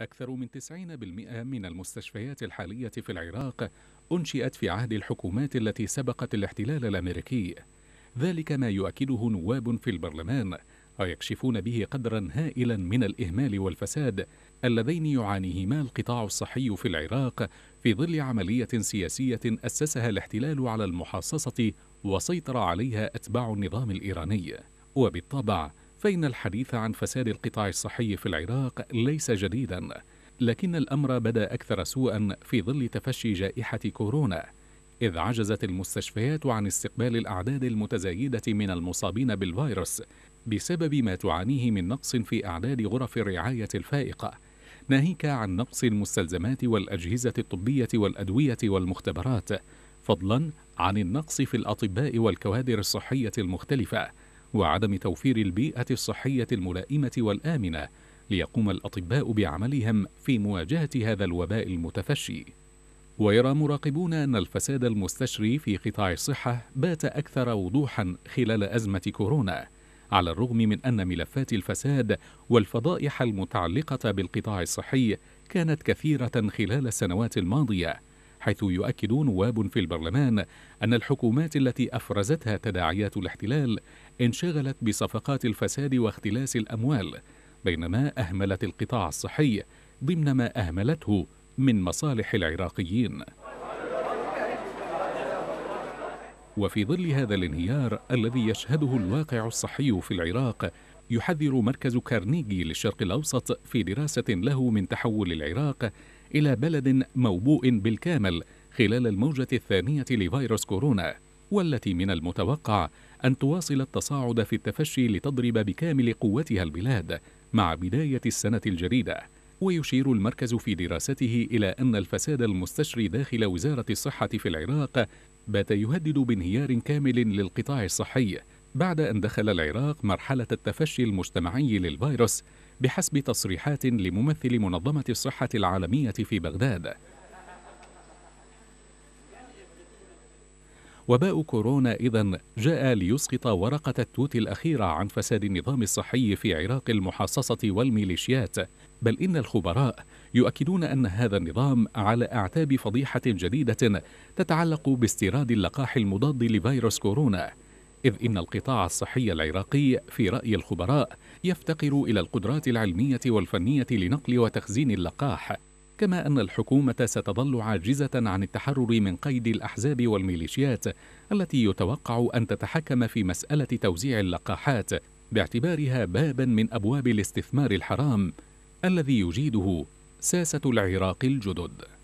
أكثر من 90% من المستشفيات الحالية في العراق أنشئت في عهد الحكومات التي سبقت الاحتلال الأمريكي ذلك ما يؤكده نواب في البرلمان ويكشفون به قدرا هائلا من الإهمال والفساد اللذين يعانيهما القطاع الصحي في العراق في ظل عملية سياسية أسسها الاحتلال على المحاصصة وسيطر عليها أتباع النظام الإيراني وبالطبع فإن الحديث عن فساد القطاع الصحي في العراق ليس جديدا لكن الأمر بدا أكثر سوءا في ظل تفشي جائحة كورونا إذ عجزت المستشفيات عن استقبال الأعداد المتزايدة من المصابين بالفيروس بسبب ما تعانيه من نقص في أعداد غرف الرعاية الفائقة ناهيك عن نقص المستلزمات والأجهزة الطبية والأدوية والمختبرات فضلا عن النقص في الأطباء والكوادر الصحية المختلفة وعدم توفير البيئة الصحية الملائمة والآمنة ليقوم الأطباء بعملهم في مواجهة هذا الوباء المتفشي. ويرى مراقبون أن الفساد المستشري في قطاع الصحة بات أكثر وضوحا خلال أزمة كورونا، على الرغم من أن ملفات الفساد والفضائح المتعلقة بالقطاع الصحي كانت كثيرة خلال السنوات الماضية، حيث يؤكد نواب في البرلمان أن الحكومات التي أفرزتها تداعيات الاحتلال انشغلت بصفقات الفساد واختلاس الأموال بينما أهملت القطاع الصحي ضمن ما أهملته من مصالح العراقيين وفي ظل هذا الانهيار الذي يشهده الواقع الصحي في العراق يحذر مركز كارنيجي للشرق الأوسط في دراسة له من تحول العراق إلى بلد موبوء بالكامل خلال الموجة الثانية لفيروس كورونا والتي من المتوقع أن تواصل التصاعد في التفشي لتضرب بكامل قوتها البلاد مع بداية السنة الجديدة ويشير المركز في دراسته إلى أن الفساد المستشري داخل وزارة الصحة في العراق بات يهدد بانهيار كامل للقطاع الصحي بعد أن دخل العراق مرحلة التفشي المجتمعي للفيروس بحسب تصريحات لممثل منظمة الصحة العالمية في بغداد. وباء كورونا إذا جاء ليسقط ورقة التوت الأخيرة عن فساد النظام الصحي في عراق المحاصصة والميليشيات، بل إن الخبراء يؤكدون أن هذا النظام على أعتاب فضيحة جديدة تتعلق باستيراد اللقاح المضاد لفيروس كورونا. إذ إن القطاع الصحي العراقي في رأي الخبراء يفتقر إلى القدرات العلمية والفنية لنقل وتخزين اللقاح كما أن الحكومة ستظل عاجزة عن التحرر من قيد الأحزاب والميليشيات التي يتوقع أن تتحكم في مسألة توزيع اللقاحات باعتبارها بابا من أبواب الاستثمار الحرام الذي يجيده ساسة العراق الجدد